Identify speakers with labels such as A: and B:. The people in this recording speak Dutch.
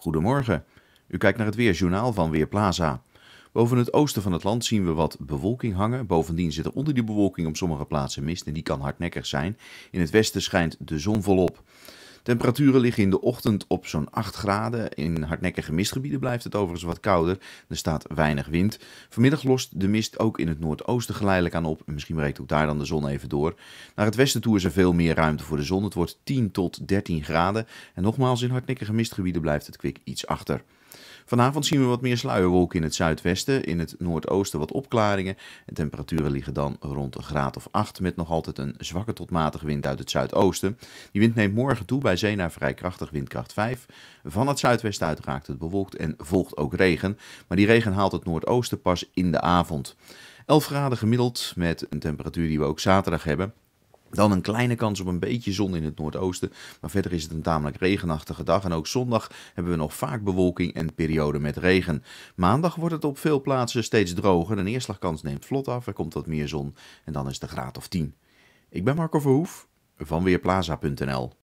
A: Goedemorgen. U kijkt naar het Weerjournaal van Weerplaza. Boven het oosten van het land zien we wat bewolking hangen. Bovendien zit er onder die bewolking op sommige plaatsen mist en die kan hardnekkig zijn. In het westen schijnt de zon volop. Temperaturen liggen in de ochtend op zo'n 8 graden. In hardnekkige mistgebieden blijft het overigens wat kouder. Er staat weinig wind. Vanmiddag lost de mist ook in het noordoosten geleidelijk aan op. En misschien breekt ook daar dan de zon even door. Naar het westen toe is er veel meer ruimte voor de zon. Het wordt 10 tot 13 graden. En nogmaals, in hardnekkige mistgebieden blijft het kwik iets achter. Vanavond zien we wat meer sluierwolken in het zuidwesten, in het noordoosten wat opklaringen. De temperaturen liggen dan rond een graad of 8 met nog altijd een zwakke tot matige wind uit het zuidoosten. Die wind neemt morgen toe bij zee naar vrij krachtig windkracht 5. Van het zuidwesten uit raakt het bewolkt en volgt ook regen, maar die regen haalt het noordoosten pas in de avond. 11 graden gemiddeld met een temperatuur die we ook zaterdag hebben. Dan een kleine kans op een beetje zon in het noordoosten. Maar verder is het een tamelijk regenachtige dag. En ook zondag hebben we nog vaak bewolking en perioden met regen. Maandag wordt het op veel plaatsen steeds droger. De neerslagkans neemt vlot af. Er komt wat meer zon. En dan is de graad of 10. Ik ben Marco Verhoef van Weerplaza.nl.